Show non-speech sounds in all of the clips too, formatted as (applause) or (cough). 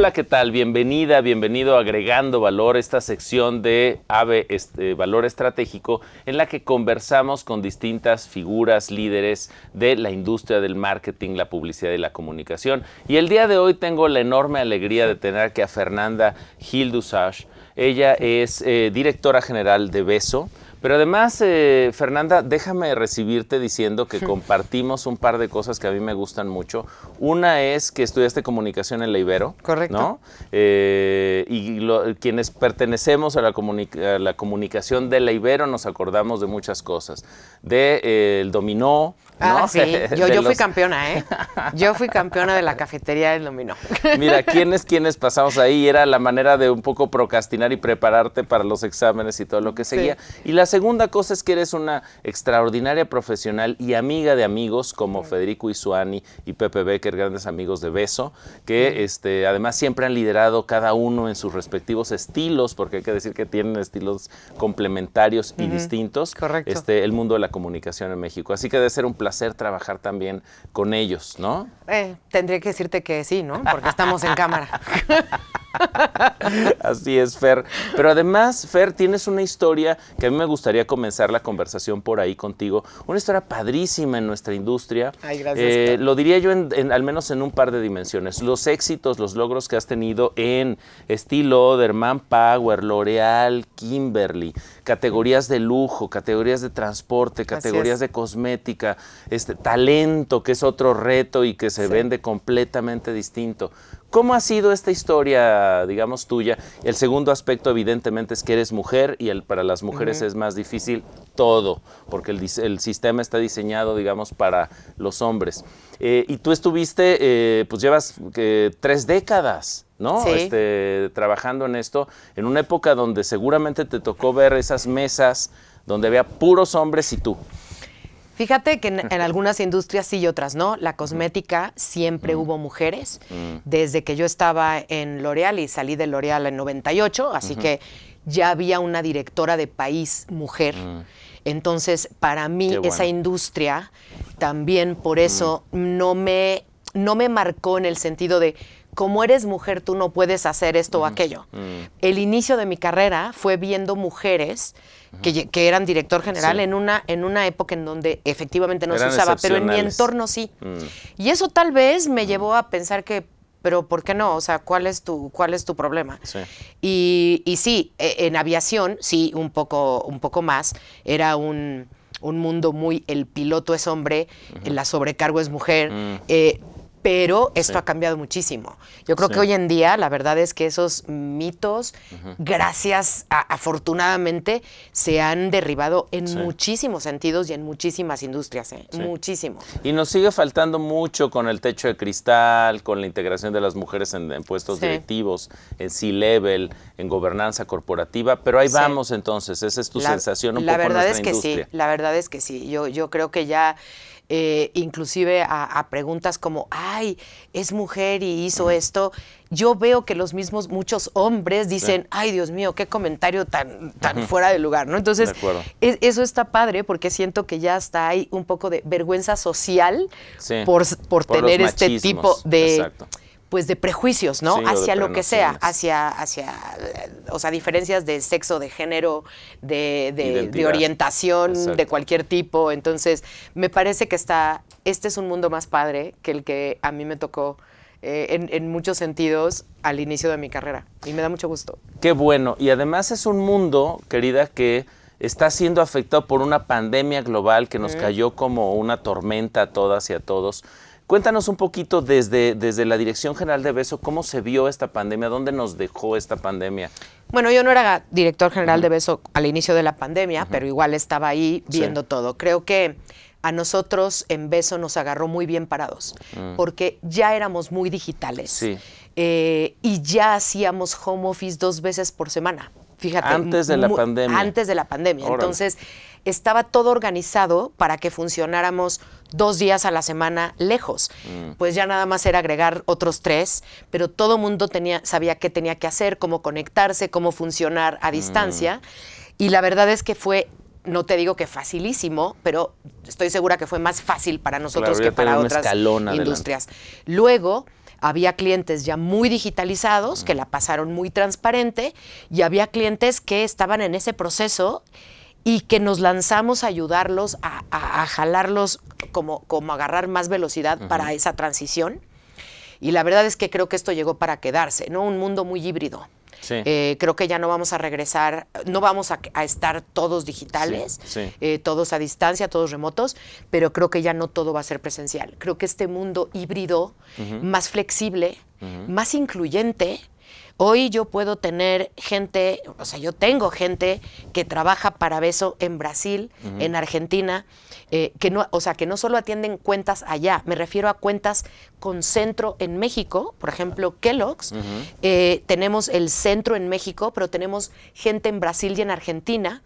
Hola, ¿qué tal? Bienvenida, bienvenido a Agregando Valor, esta sección de AVE eh, Valor Estratégico, en la que conversamos con distintas figuras, líderes de la industria del marketing, la publicidad y la comunicación. Y el día de hoy tengo la enorme alegría de tener aquí a Fernanda Gil Ella es eh, directora general de Beso pero además, eh, Fernanda, déjame recibirte diciendo que (laughs) compartimos un par de cosas que a mí me gustan mucho. Una es que estudiaste comunicación en la Ibero. Correcto. ¿no? Eh, y quienes pertenecemos a la, la, comunicación de la Ibero nos acordamos de muchas cosas. De eh, el dominó, Ah, (laughs) sí. Yo, fui campeona, ¿eh? (laughs) Yo fui campeona de la cafetería del dominó. Mira, ¿quiénes, quienes pasamos ahí? Era la manera de un poco procrastinar y prepararte para los exámenes y todo lo que seguía. Sí. Y las segunda cosa es que eres una extraordinaria profesional y amiga de amigos como Federico Isuani y Pepe Becker, grandes amigos de Beso, que este, además siempre han liderado cada uno en sus respectivos estilos, porque hay que decir que tienen estilos complementarios y distintos. Correcto. Este, el mundo de la comunicación en México. Así que debe ser un placer trabajar también con ellos, ¿no? Eh, tendría que decirte que sí, ¿no? Porque estamos en cámara. (laughs) Así es, Fer. Pero además, Fer, tienes una historia que a mí me gusta gustaría comenzar la conversación por ahí contigo. Una historia padrísima en nuestra industria. Eh, lo diría yo al menos en un par de dimensiones. Los éxitos, los logros que has tenido en estilo Derman Power, L'Oreal, Kimberly, categorías de lujo, categorías de transporte, categorías de cosmética, este talento, que es otro reto y que se vende completamente distinto. ¿Cómo ha sido esta historia, digamos, tuya? El segundo aspecto, evidentemente, es que eres mujer y el, para las mujeres es más difícil todo, porque el, sistema está diseñado, digamos, para los hombres. Eh, y tú estuviste, eh, pues llevas tres décadas, ¿no? Este, trabajando en esto, en una época donde seguramente te tocó ver esas mesas donde había puros hombres y tú. Fíjate que en, algunas industrias sí y otras no. La cosmética siempre hubo mujeres. Mm. Desde que yo estaba en L'Oreal y salí de L'Oreal en 98, así que ya había una directora de país mujer. Mm. Entonces, para mí esa industria también por eso mm. no, me, no me marcó en el sentido de como eres mujer tú no puedes hacer esto o mm, aquello. El inicio de mi carrera fue viendo mujeres que, eran director general en, una, en una época en donde efectivamente no se usaba, pero en mi entorno sí. Y eso tal vez me llevó a pensar que pero ¿por qué no? O sea, ¿cuál es tu, cuál es tu problema? Y, y, sí, e, en aviación, sí, un poco, un poco más, era un, mundo muy, el piloto es hombre, la sobrecargo es mujer, mm. eh, pero esto ha cambiado muchísimo. Yo creo que hoy en día la verdad es que esos mitos, gracias afortunadamente, se han derribado en muchísimos sentidos y en muchísimas industrias, ¿eh? muchísimo. Y nos sigue faltando mucho con el techo de cristal, con la integración de las mujeres en, puestos directivos, en C-level, en gobernanza corporativa, pero ahí vamos entonces, esa es tu sensación un la verdad es que sí, la verdad es que sí, yo, yo creo que ya eh, inclusive a, preguntas como, ay, es mujer y hizo esto, yo veo que los mismos muchos hombres dicen, ay, Dios mío, qué comentario tan, tan fuera de lugar, ¿no? Entonces, eso está padre porque siento que ya está ahí un poco de vergüenza social por, tener este tipo de pues de prejuicios, ¿no? hacia lo que sea, hacia, hacia, o sea, diferencias de sexo, de género, de, orientación, de cualquier tipo. Entonces, me parece que está, este es un mundo más padre que el que a mí me tocó eh, en, muchos sentidos al inicio de mi carrera. Y me da mucho gusto. Qué bueno. Y además es un mundo, querida, que está siendo afectado por una pandemia global que nos cayó como una tormenta a todas y a todos Cuéntanos un poquito desde, desde la Dirección General de Beso, ¿cómo se vio esta pandemia? ¿Dónde nos dejó esta pandemia? Bueno, yo no era director general de Beso al inicio de la pandemia, pero igual estaba ahí viendo todo. Creo que a nosotros en Beso nos agarró muy bien parados, mm. porque ya éramos muy digitales eh, y ya hacíamos home office dos veces por semana. Fíjate. Antes de la pandemia. Antes de la pandemia. Entonces estaba todo organizado para que funcionáramos dos días a la semana lejos. Mm. Pues ya nada más era agregar otros tres, pero todo mundo tenía, sabía qué tenía que hacer, cómo conectarse, cómo funcionar a mm. distancia. Y la verdad es que fue no te digo que facilísimo, pero estoy segura que fue más fácil para nosotros que para otras industrias. Luego había clientes ya muy digitalizados que mm. la pasaron muy transparente y había clientes que estaban en ese proceso y que nos lanzamos a ayudarlos a, a, jalarlos como, como agarrar más velocidad para esa transición. Y la verdad es que creo que esto llegó para quedarse, ¿no? Un mundo muy híbrido. Eh, creo que ya no vamos a regresar, no vamos a, estar todos digitales, eh, todos a distancia, todos remotos, pero creo que ya no todo va a ser presencial. Creo que este mundo híbrido, más flexible, más incluyente, Hoy yo puedo tener gente, o sea, yo tengo gente que trabaja para Beso en Brasil, en Argentina, eh, que no, o sea, que no solo atienden cuentas allá, me refiero a cuentas con centro en México, por ejemplo, Kellogg's, eh, tenemos el centro en México, pero tenemos gente en Brasil y en Argentina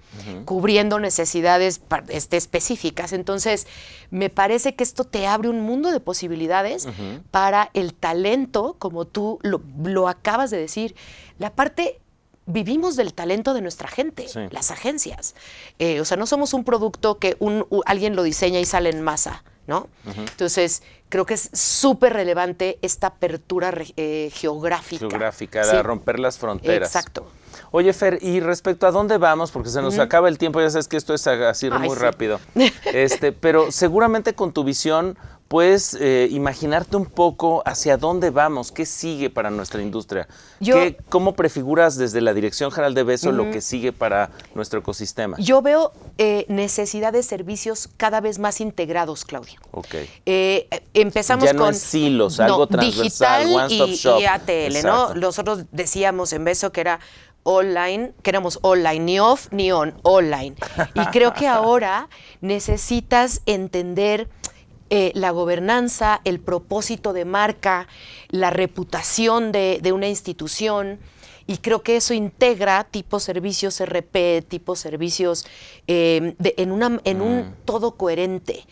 cubriendo necesidades este, específicas. Entonces, me parece que esto te abre un mundo de posibilidades para el talento, como tú lo acabas de decir. La parte vivimos del talento de nuestra gente, las agencias. Eh, o sea, no somos un producto que un, alguien lo diseña y sale en masa, ¿no? Entonces, creo que es súper relevante esta apertura eh, geográfica. Geográfica, de romper las fronteras. Exacto. Oye, Fer, y respecto a dónde vamos, porque se nos acaba el tiempo, ya sabes que esto es así muy rápido. (laughs) Este, pero seguramente con tu visión puedes eh, imaginarte un poco hacia dónde vamos, qué sigue para nuestra industria, cómo prefiguras desde la Dirección General de Beso lo que sigue para nuestro ecosistema. Yo veo eh, necesidad de servicios cada vez más integrados, Claudia. Ok. Eh, empezamos ya no silos, algo transversal, one stop shop. y ATL, ¿no? Nosotros decíamos en Beso que era online, que éramos online, ni off ni on, online. Y creo que ahora necesitas entender eh, la gobernanza, el propósito de marca, la reputación de, de una institución y creo que eso integra tipo servicios RP, tipos servicios eh, en, una, en un mm. todo coherente.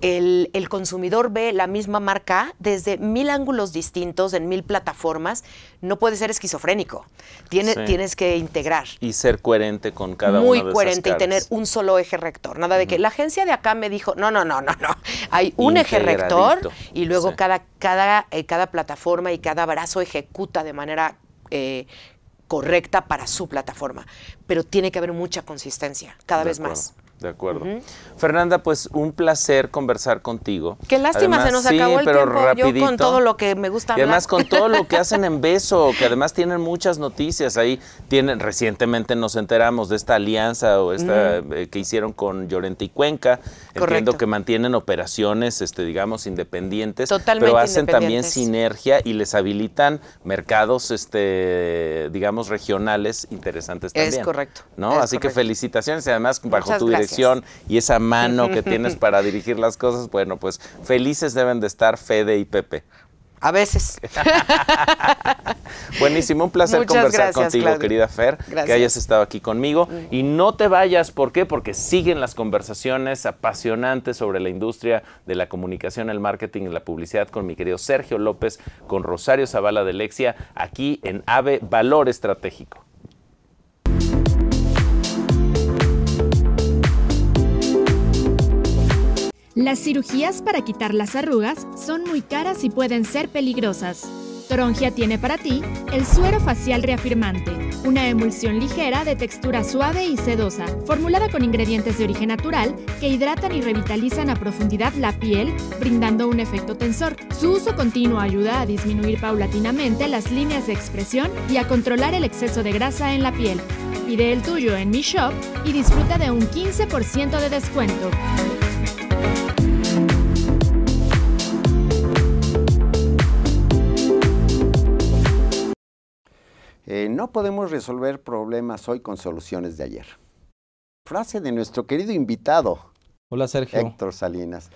el, consumidor ve la misma marca desde mil ángulos distintos, en mil plataformas. No puede ser esquizofrénico. Tienes que integrar. Y ser coherente con cada Muy Muy coherente y tener un solo eje rector. Nada de que la agencia de acá me dijo, no, no, no, no, no. Hay un eje rector y luego cada, cada, eh, cada plataforma y cada brazo ejecuta de manera eh, correcta para su plataforma. Pero tiene que haber mucha consistencia, cada vez más. De acuerdo. Fernanda, pues un placer conversar contigo. Qué lástima, se nos acabó el pero tiempo con todo lo que me gusta Y además con todo lo que (laughs) hacen en Beso, que además tienen muchas noticias. Ahí tienen, recientemente nos enteramos de esta alianza o esta eh, que hicieron con Llorente y Cuenca. Entiendo que mantienen operaciones, este, digamos, independientes. Totalmente Pero hacen también sinergia y les habilitan mercados, este, digamos, regionales interesantes también. Es correcto. ¿No? Así que felicitaciones y además bajo tu dirección y esa mano que tienes (laughs) para dirigir las cosas, bueno, pues felices deben de estar Fede y Pepe. A veces. (laughs) Buenísimo, un placer conversar contigo, querida Fer, que hayas estado aquí conmigo. Mm. Y no te vayas, ¿por qué? Porque siguen las conversaciones apasionantes sobre la industria de la comunicación, el marketing y la publicidad con mi querido Sergio López, con Rosario Zavala de Lexia, aquí en AVE Valor Estratégico. Las cirugías para quitar las arrugas son muy caras y pueden ser peligrosas. Torongia tiene para ti el suero facial reafirmante, una emulsión ligera de textura suave y sedosa, formulada con ingredientes de origen natural que hidratan y revitalizan a profundidad la piel, brindando un efecto tensor. Su uso continuo ayuda a disminuir paulatinamente las líneas de expresión y a controlar el exceso de grasa en la piel. Pide el tuyo en Mi Shop y disfruta de un 15% de descuento. Eh, no podemos resolver problemas hoy con soluciones de ayer. Frase de nuestro querido invitado. Hola Sergio. Héctor Salinas.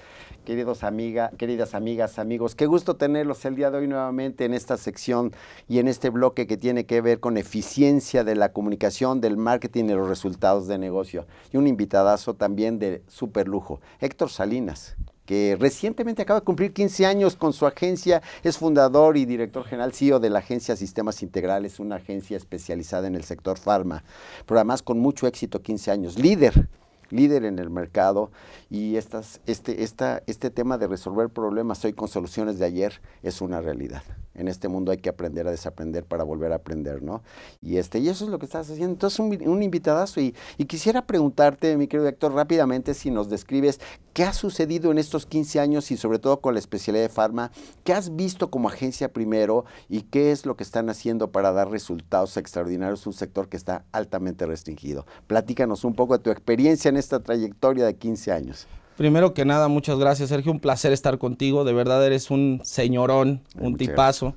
Queridos amiga, queridas amigas, amigos, qué gusto tenerlos el día de hoy nuevamente en esta sección y en este bloque que tiene que ver con eficiencia de la comunicación, del marketing y los resultados de negocio. Y un invitadazo también de super lujo, Héctor Salinas que recientemente acaba de cumplir 15 años con su agencia, es fundador y director general CEO de la agencia Sistemas Integrales, una agencia especializada en el sector farma, pero además con mucho éxito 15 años, líder líder en el mercado y este, esta, este tema de resolver problemas hoy con soluciones de ayer es una realidad. En este mundo hay que aprender a desaprender para volver a aprender, ¿no? Y, este, y eso es lo que estás haciendo. Entonces, un, invitadazo. Y, quisiera preguntarte, mi querido director, rápidamente si nos describes qué ha sucedido en estos 15 años y sobre todo con la especialidad de farma, qué has visto como agencia primero y qué es lo que están haciendo para dar resultados extraordinarios a un sector que está altamente restringido. Platícanos un poco de tu experiencia en esta trayectoria de 15 años. Primero que nada, muchas gracias, Sergio. Un placer estar contigo. De verdad, eres un señorón, un tipazo.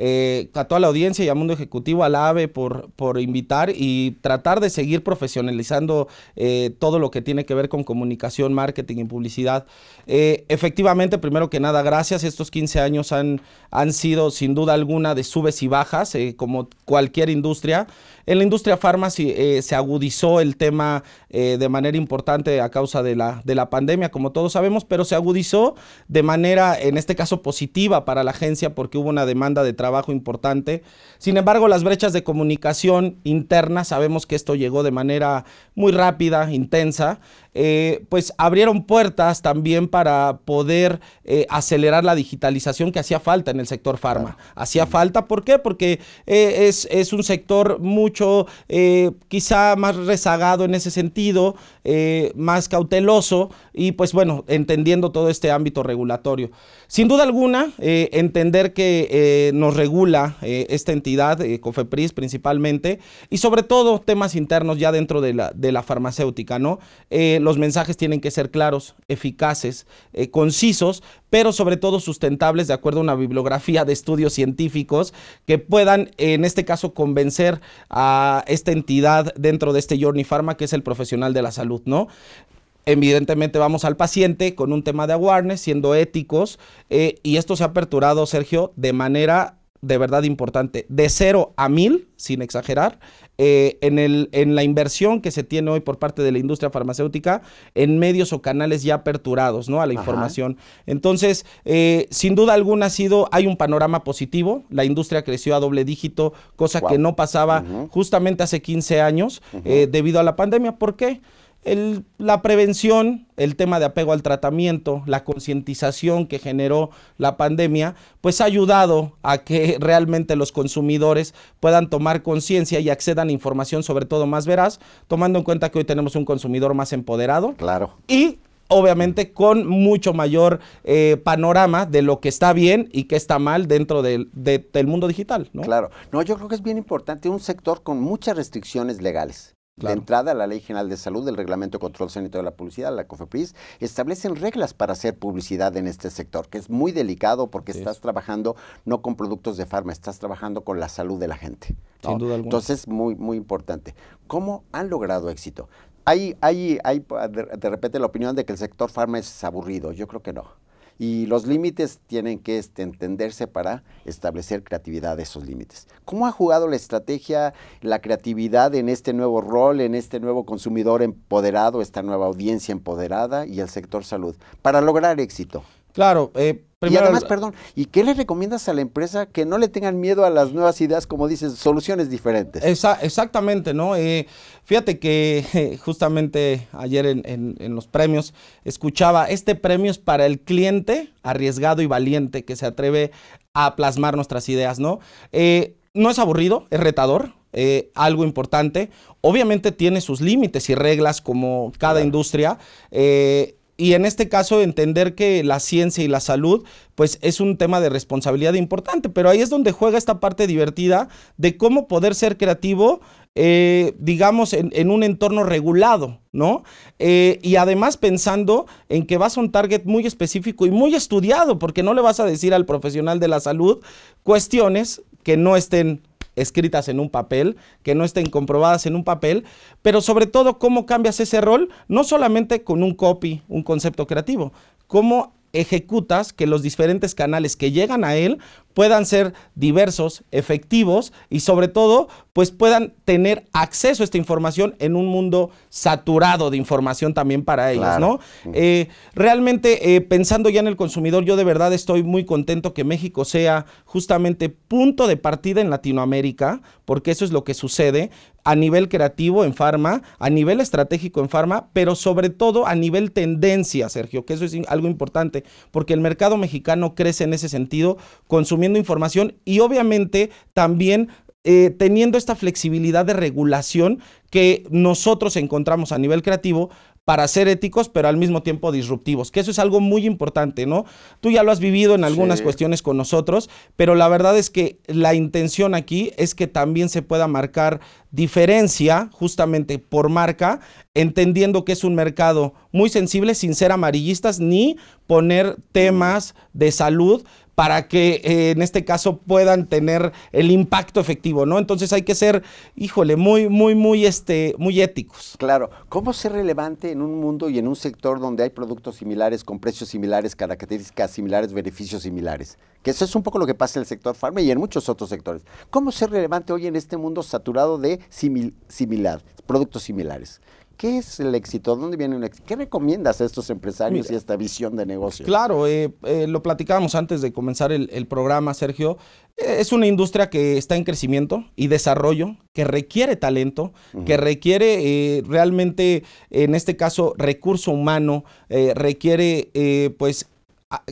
Eh, a toda la audiencia y al Mundo Ejecutivo, al AVE por, por invitar y tratar de seguir profesionalizando eh, todo lo que tiene que ver con comunicación, marketing y publicidad. Eh, efectivamente, primero que nada, gracias. Estos 15 años han, han sido sin duda alguna de subes y bajas, eh, como cualquier industria. En la industria farma eh, se agudizó el tema eh, de manera importante a causa de la, de la pandemia, como todos sabemos, pero se agudizó de manera, en este caso, positiva para la agencia porque hubo una demanda de trabajo importante. Sin embargo, las brechas de comunicación interna, sabemos que esto llegó de manera muy rápida, intensa, eh, pues abrieron puertas también para poder acelerar la digitalización que hacía falta en el sector farma. Hacía mm. falta, ¿por qué? Porque es, es un sector mucho eh, quizá más rezagado en ese sentido, eh, más cauteloso y pues bueno, entendiendo todo este ámbito regulatorio. Sin duda alguna, eh, entender que nos regula esta entidad, COFEPRIS principalmente, y sobre todo temas internos ya dentro de la, de la farmacéutica, ¿no? los mensajes tienen que ser claros, eficaces, concisos, pero sobre todo sustentables de acuerdo a una bibliografía de estudios científicos que puedan, en este caso, convencer a esta entidad dentro de este Journey Pharma, que es el profesional de la salud, ¿no? evidentemente vamos al paciente con un tema de awareness, siendo éticos, eh, y esto se ha aperturado, Sergio, de manera de verdad importante, de cero a mil, sin exagerar, eh, en, el, en la inversión que se tiene hoy por parte de la industria farmacéutica en medios o canales ya aperturados ¿no? a la información. Entonces, eh, sin duda alguna ha sido, hay un panorama positivo, la industria creció a doble dígito, cosa que no pasaba justamente hace 15 años eh, debido a la pandemia. ¿Por qué? la prevención, el tema de apego al tratamiento, la concientización que generó la pandemia, pues ha ayudado a que (laughs) realmente los consumidores puedan tomar conciencia y accedan a información sobre todo más veraz, tomando en cuenta que hoy tenemos un consumidor más empoderado. Claro. Y obviamente con mucho mayor eh, panorama de lo que está bien y qué está mal dentro del mundo digital. ¿no? Claro, no, yo creo que es bien importante un sector con muchas restricciones legales. La De entrada, la Ley General de Salud, el Reglamento de Control Sanitario de la Publicidad, la COFEPRIS, establecen reglas para hacer publicidad en este sector, que es muy delicado porque estás trabajando no con productos de farma, estás trabajando con la salud de la gente. Sin duda alguna. Entonces, muy, muy importante. ¿Cómo han logrado éxito? Hay, hay, hay de repente la opinión de que el sector farma es aburrido. Yo creo que no. Y los límites tienen que este, entenderse para establecer creatividad de esos límites. ¿Cómo ha jugado la estrategia, la creatividad en este nuevo rol, en este nuevo consumidor empoderado, esta nueva audiencia empoderada y el sector salud para lograr éxito? Claro, eh, primero... Y además, perdón, ¿y qué le recomiendas a la empresa que no le tengan miedo a las nuevas ideas, como dices, soluciones diferentes? exactamente, ¿no? Eh, fíjate que (laughs) justamente ayer en, los premios escuchaba, este premio es para el cliente arriesgado y valiente que se atreve a plasmar nuestras ideas, ¿no? Eh, no es aburrido, es retador, algo importante. Obviamente tiene sus límites y reglas como cada industria. Eh, y en este caso entender que la ciencia y la salud pues es un tema de responsabilidad importante, pero ahí es donde juega esta parte divertida de cómo poder ser creativo, eh, digamos, en, un entorno regulado, ¿no? Eh, y además pensando en que vas a un target muy específico y muy estudiado, porque no le vas a decir al profesional de la salud cuestiones que no estén escritas en un papel, que no estén comprobadas en un papel, pero sobre todo cómo cambias ese rol, no solamente con un copy, un concepto creativo, cómo ejecutas que los diferentes canales que llegan a él puedan ser diversos, efectivos y sobre todo, pues puedan tener acceso a esta información en un mundo saturado de información también para ellos, ¿no? Eh, realmente, eh, pensando ya en el consumidor, yo de verdad estoy muy contento que México sea justamente punto de partida en Latinoamérica, porque eso es lo que sucede, a nivel creativo en farma, a nivel estratégico en farma, pero sobre todo a nivel tendencia, Sergio, que eso es algo importante, porque el mercado mexicano crece en ese sentido, consumiendo información y obviamente también eh, teniendo esta flexibilidad de regulación que nosotros encontramos a nivel creativo, para ser éticos, pero al mismo tiempo disruptivos, que eso es algo muy importante, ¿no? Tú ya lo has vivido en algunas cuestiones con nosotros, pero la verdad es que la intención aquí es que también se pueda marcar diferencia justamente por marca, entendiendo que es un mercado muy sensible sin ser amarillistas ni poner temas de salud para que eh, en este caso puedan tener el impacto efectivo, ¿no? Entonces hay que ser, híjole, muy, muy, muy, este, muy éticos. Claro. ¿Cómo ser relevante en un mundo y en un sector donde hay productos similares, con precios similares, características similares, beneficios similares? Que eso es un poco lo que pasa en el sector farma y en muchos otros sectores. ¿Cómo ser relevante hoy en este mundo saturado de productos similares? ¿Qué es el éxito? ¿Dónde viene el éxito? ¿Qué recomiendas a estos empresarios y a esta visión de negocio? Claro, eh, eh, lo platicábamos antes de comenzar el, programa, Sergio. Eh, es una industria que está en crecimiento y desarrollo, que requiere talento, que requiere realmente, en este caso, recurso humano, requiere pues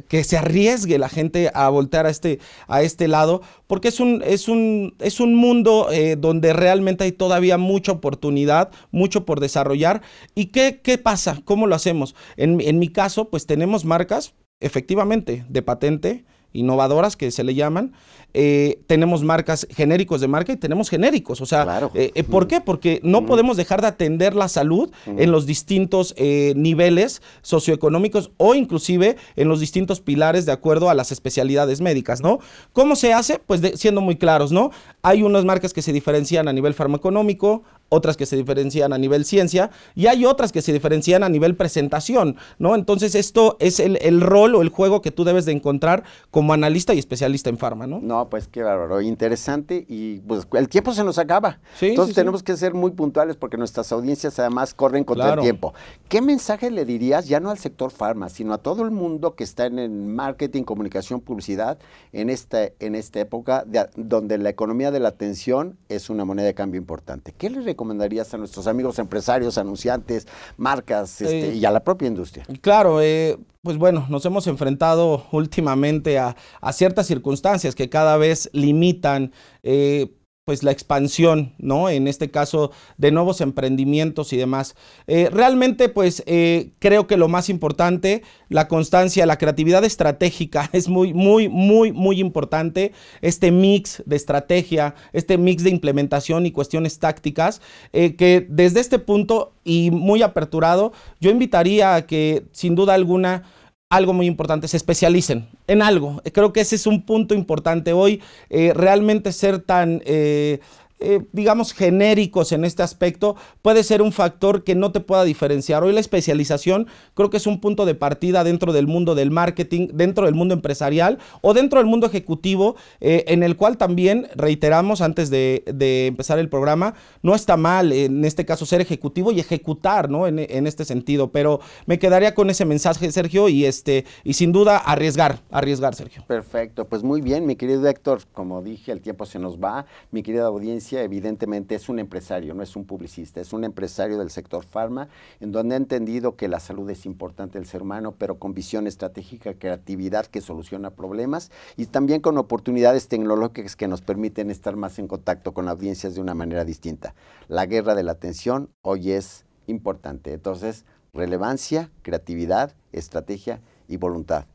que se arriesgue la gente a voltear a este, a este lado, porque es un, es un, es un mundo eh, donde realmente hay todavía mucha oportunidad, mucho por desarrollar. ¿Y qué, pasa? ¿Cómo lo hacemos? En, en mi caso, pues tenemos marcas, efectivamente, de patente, innovadoras que se le llaman, eh, tenemos marcas genéricos de marca y tenemos genéricos. O sea, eh, eh, ¿por qué? Porque no podemos dejar de atender la salud en los distintos niveles socioeconómicos o inclusive en los distintos pilares de acuerdo a las especialidades médicas, ¿no? ¿Cómo se hace? Pues siendo muy claros, ¿no? Hay unas marcas que se diferencian a nivel farmaeconómico otras que se diferencian a nivel ciencia y hay otras que se diferencian a nivel presentación, ¿no? Entonces esto es el, rol o el juego que tú debes de encontrar como analista y especialista en farma, ¿no? No, pues qué bárbaro, interesante y pues el tiempo se nos acaba. Sí, Entonces tenemos que ser muy puntuales porque nuestras audiencias además corren contra el tiempo. ¿Qué mensaje le dirías ya no al sector farma, sino a todo el mundo que está en el marketing, comunicación, publicidad en esta, en esta época donde la economía de la atención es una moneda de cambio importante? ¿Qué le recomendarías a nuestros amigos empresarios, anunciantes, marcas este, y a la propia industria? Claro, eh, pues bueno, nos hemos enfrentado últimamente a, ciertas circunstancias que cada vez limitan eh, pues la expansión, ¿no? En este caso, de nuevos emprendimientos y demás. Eh, realmente, pues eh, creo que lo más importante, la constancia, la creatividad estratégica (laughs) es muy, muy, muy, muy importante. Este mix de estrategia, este mix de implementación y cuestiones tácticas, eh, que desde este punto y muy aperturado, yo invitaría a que, sin duda alguna, algo muy importante, se especialicen en algo. Creo que ese es un punto importante hoy, eh, realmente ser tan... Eh, eh, digamos, genéricos en este aspecto, puede ser un factor que no te pueda diferenciar. Hoy la especialización creo que es un punto de partida dentro del mundo del marketing, dentro del mundo empresarial o dentro del mundo ejecutivo, eh, en el cual también, reiteramos antes de, empezar el programa, no está mal en este caso ser ejecutivo y ejecutar, ¿no? En, este sentido, pero me quedaría con ese mensaje, Sergio, y, este, y sin duda arriesgar, arriesgar, Sergio. Perfecto, pues muy bien, mi querido Héctor, como dije, el tiempo se nos va, mi querida audiencia evidentemente, es un empresario, no es un publicista, es un empresario del sector farma, en donde ha entendido que la salud es importante el ser humano, pero con visión estratégica, creatividad que soluciona problemas y también con oportunidades tecnológicas que nos permiten estar más en contacto con audiencias de una manera distinta. La guerra de la atención hoy es importante. Entonces, relevancia, creatividad, estrategia y voluntad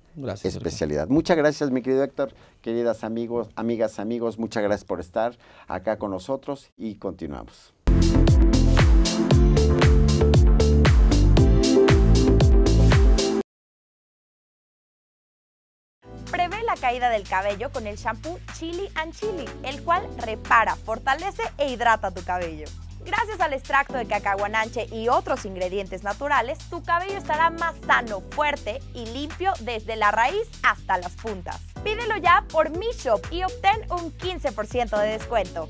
especialidad. Muchas gracias, mi querido Héctor. Queridas amigos, amigas, amigos, muchas gracias por estar acá con nosotros y continuamos. Prevé la caída del cabello con el shampoo Chili and Chili, el cual repara, fortalece e hidrata tu cabello. Gracias al extracto de cacahuananche y otros ingredientes naturales, tu cabello estará más sano, fuerte y limpio desde la raíz hasta las puntas. Pídelo ya por Mi Shop y obtén un 15% de descuento.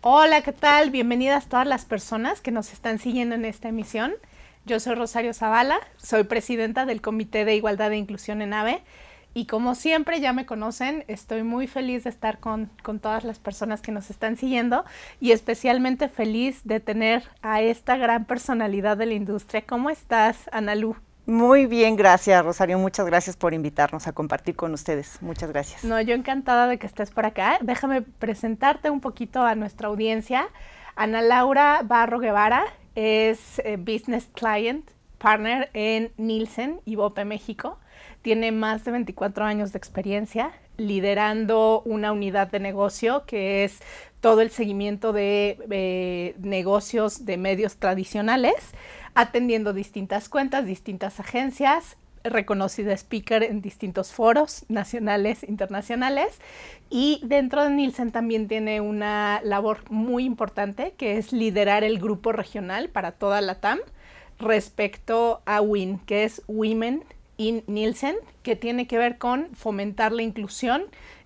Hola, ¿qué tal? Bienvenidas todas las personas que nos están siguiendo en esta emisión. Yo soy Rosario Zavala, soy presidenta del Comité de Igualdad e Inclusión en AVE y como siempre ya me conocen, estoy muy feliz de estar con, con, todas las personas que nos están siguiendo y especialmente feliz de tener a esta gran personalidad de la industria. ¿Cómo estás, Analú? Muy bien, gracias Rosario. Muchas gracias por invitarnos a compartir con ustedes. Muchas gracias. No, yo encantada de que estés por acá. Déjame presentarte un poquito a nuestra audiencia. Ana Laura Barro Guevara es eh, Business Client Partner en Nielsen y Bope México. Tiene más de 24 años de experiencia liderando una unidad de negocio que es todo el seguimiento de eh, negocios de medios tradicionales, atendiendo distintas cuentas, distintas agencias, reconocida speaker en distintos foros nacionales, internacionales. Y dentro de Nielsen también tiene una labor muy importante que es liderar el grupo regional para toda la TAM respecto a WIN, que es Women y Nielsen, que tiene que ver con fomentar la inclusión,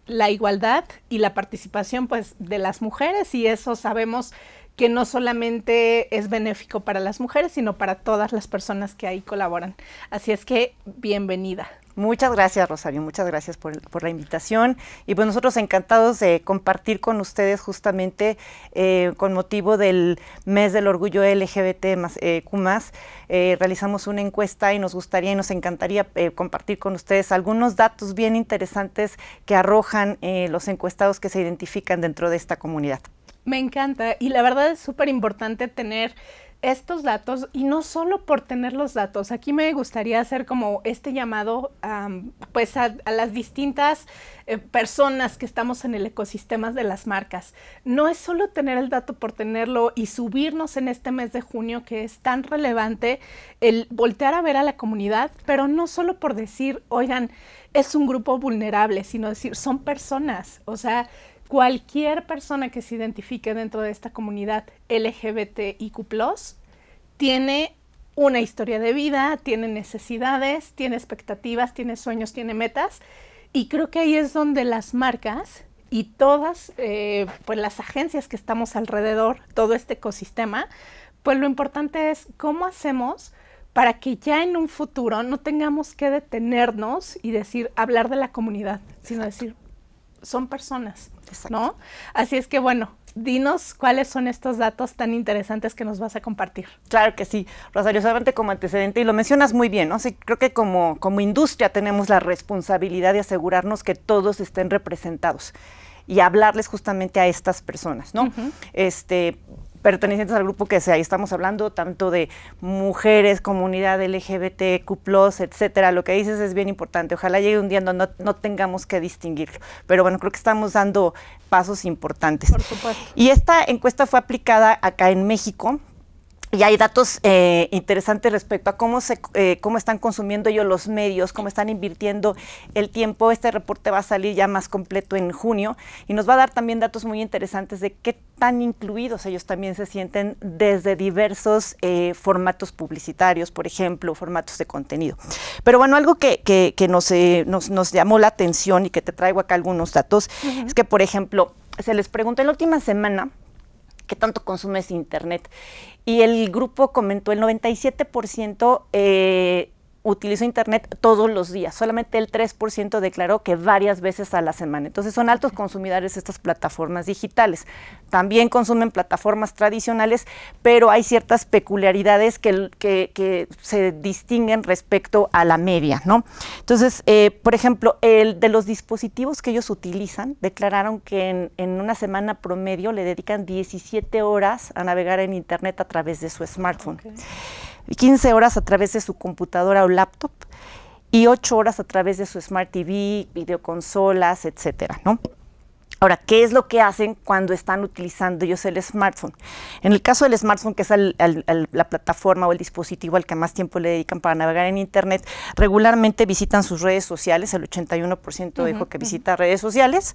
la igualdad y la participación pues, de las mujeres y eso sabemos que no solamente es benéfico para las mujeres, sino para todas las personas que ahí colaboran. Así es que bienvenida. Muchas gracias, Rosario. Muchas gracias por, la invitación. Y pues nosotros encantados de compartir con ustedes justamente eh, con motivo del mes del orgullo LGBTQ+, eh, eh, realizamos una encuesta y nos gustaría y nos encantaría compartir con ustedes algunos datos bien interesantes que arrojan los encuestados que se identifican dentro de esta comunidad. Me encanta y la verdad es súper importante tener estos datos y no solo por tener los datos. Aquí me gustaría hacer como este llamado pues a, las distintas eh, personas que estamos en el ecosistema de las marcas. No es solo tener el dato por tenerlo y subirnos en este mes de junio que es tan relevante el voltear a ver a la comunidad, pero no solo por decir, oigan, es un grupo vulnerable, sino decir, son personas. O sea, cualquier persona que se identifique dentro de esta comunidad LGBTIQ, tiene una historia de vida, tiene necesidades, tiene expectativas, tiene sueños, tiene metas. Y creo que ahí es donde las marcas y todas eh, pues las agencias que estamos alrededor, todo este ecosistema, pues lo importante es cómo hacemos para que ya en un futuro no tengamos que detenernos y decir, hablar de la comunidad, sino decir, son personas ¿no? Así es que bueno, dinos cuáles son estos datos tan interesantes que nos vas a compartir. Claro que sí, Rosario, solamente como antecedente, y lo mencionas muy bien, ¿no? Sí, creo que como, como industria tenemos la responsabilidad de asegurarnos que todos estén representados y hablarles justamente a estas personas, ¿no? Este pertenecientes al grupo que sea. Y estamos hablando tanto de mujeres, comunidad LGBT, cuplos, etcétera. Lo que dices es bien importante. Ojalá llegue un día donde no, no, tengamos que distinguirlo. Pero bueno, creo que estamos dando pasos importantes. Por supuesto. Y esta encuesta fue aplicada acá en México y hay datos eh, interesantes respecto a cómo, eh, cómo están consumiendo ellos los medios, cómo están invirtiendo el tiempo. Este reporte va a salir ya más completo en junio y nos va a dar también datos muy interesantes de qué tan incluidos ellos también se sienten desde diversos eh, formatos publicitarios, por ejemplo, formatos de contenido. Pero bueno, algo que, que, nos, nos, llamó la atención y que te traigo acá algunos datos es que, por ejemplo, se les preguntó en la última semana qué tanto consumes internet. Y el grupo comentó el 97% eh, utilizó Internet todos los días. Solamente el 3% declaró que varias veces a la semana. Entonces son altos consumidores estas plataformas digitales. También consumen plataformas tradicionales, pero hay ciertas peculiaridades que, se distinguen respecto a la media. ¿no? Entonces, eh, por ejemplo, el de los dispositivos que ellos utilizan, declararon que en, una semana promedio le dedican 17 horas a navegar en Internet a través de su smartphone. 15 horas a través de su computadora o laptop y 8 horas a través de su Smart TV, videoconsolas, etcétera, ¿no? Ahora, ¿qué es lo que hacen cuando están utilizando ellos el smartphone? En el caso del smartphone, que es la plataforma o el dispositivo al que más tiempo le dedican para navegar en Internet, regularmente visitan sus redes sociales, el 81% dijo que visita redes sociales,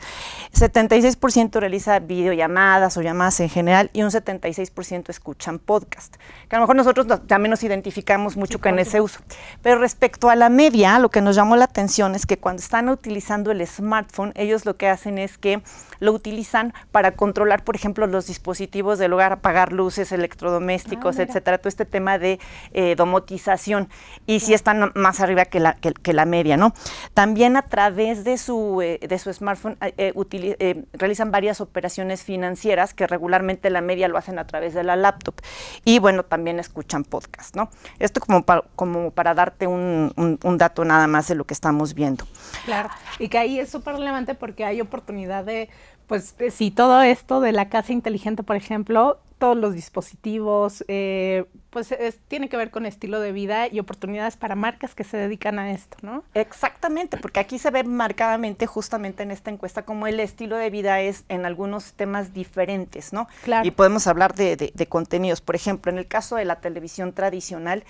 76% realiza videollamadas o llamadas en general y un 76% escuchan podcast, que a lo mejor nosotros también nos identificamos mucho con ese uso. Pero respecto a la media, lo que nos llamó la atención es que cuando están utilizando el smartphone, ellos lo que hacen es que lo utilizan para controlar, por ejemplo, los dispositivos del hogar, apagar luces, electrodomésticos, ah, etcétera, todo este tema de eh, domotización. Y si están más arriba que la, que, la media, ¿no? También a través de su, eh, de su smartphone eh, realizan varias operaciones financieras que regularmente la media lo hacen a través de la laptop. Y bueno, también escuchan podcast, ¿no? Esto como para, como para darte un, un dato nada más de lo que estamos viendo. Claro, y que ahí es súper relevante porque hay oportunidad de pues, eh, si todo esto de la casa inteligente, por ejemplo, todos los dispositivos, eh, pues tiene que ver con estilo de vida y oportunidades para marcas que se dedican a esto, ¿no? Exactamente, porque aquí se ve marcadamente justamente en esta encuesta cómo el estilo de vida es en algunos temas diferentes, ¿no? Claro. Y podemos hablar de, contenidos. Por ejemplo, en el caso de la televisión tradicional,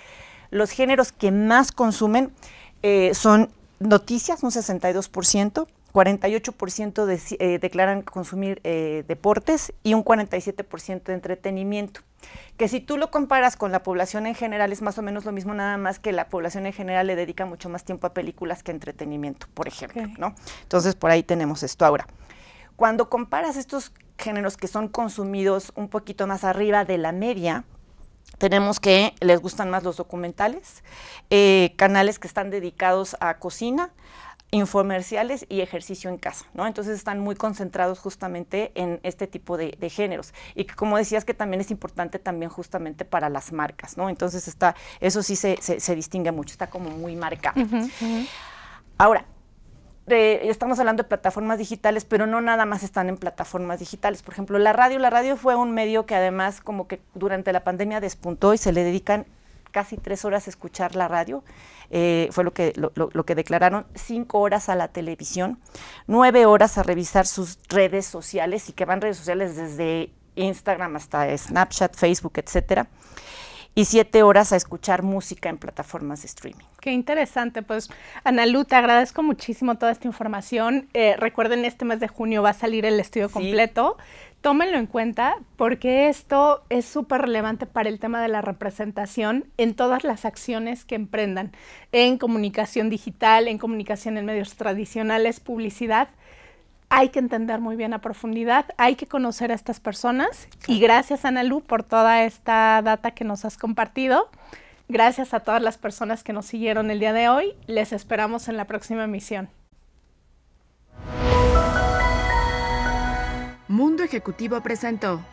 los géneros que más consumen eh, son noticias, un 62%, 48% eh, declaran consumir eh, deportes y un 47% de entretenimiento. Que si tú lo comparas con la población en general es más o menos lo mismo, nada más que la población en general le dedica mucho más tiempo a películas que a entretenimiento, por ejemplo, ¿no? Entonces por ahí tenemos esto ahora. Cuando comparas estos géneros que son consumidos un poquito más arriba de la media, tenemos que les gustan más los documentales, eh, canales que están dedicados a cocina, infomerciales y ejercicio en casa, ¿no? Entonces están muy concentrados justamente en este tipo de, géneros. Y que como decías que también es importante también justamente para las marcas, ¿no? Entonces está, eso sí se, distingue mucho, está como muy marcado. Ahora, estamos hablando de plataformas digitales, pero no nada más están en plataformas digitales. Por ejemplo, la radio, la radio fue un medio que además como que durante la pandemia despuntó y se le dedican casi tres horas escuchar la radio, eh, fue lo que, lo, lo que declararon, cinco horas a la televisión, nueve horas a revisar sus redes sociales y que van redes sociales desde Instagram hasta Snapchat, Facebook, etcétera y siete horas a escuchar música en plataformas de streaming. Qué interesante, pues Analu, te agradezco muchísimo toda esta información. Eh, recuerden, este mes de junio va a salir el estudio completo. Tómenlo en cuenta porque esto es súper relevante para el tema de la representación en todas las acciones que emprendan, en comunicación digital, en comunicación en medios tradicionales, publicidad hay que entender muy bien a profundidad, hay que conocer a estas personas. Y gracias, Ana Lu, por toda esta data que nos has compartido. Gracias a todas las personas que nos siguieron el día de hoy. Les esperamos en la próxima emisión. Mundo Ejecutivo presentó.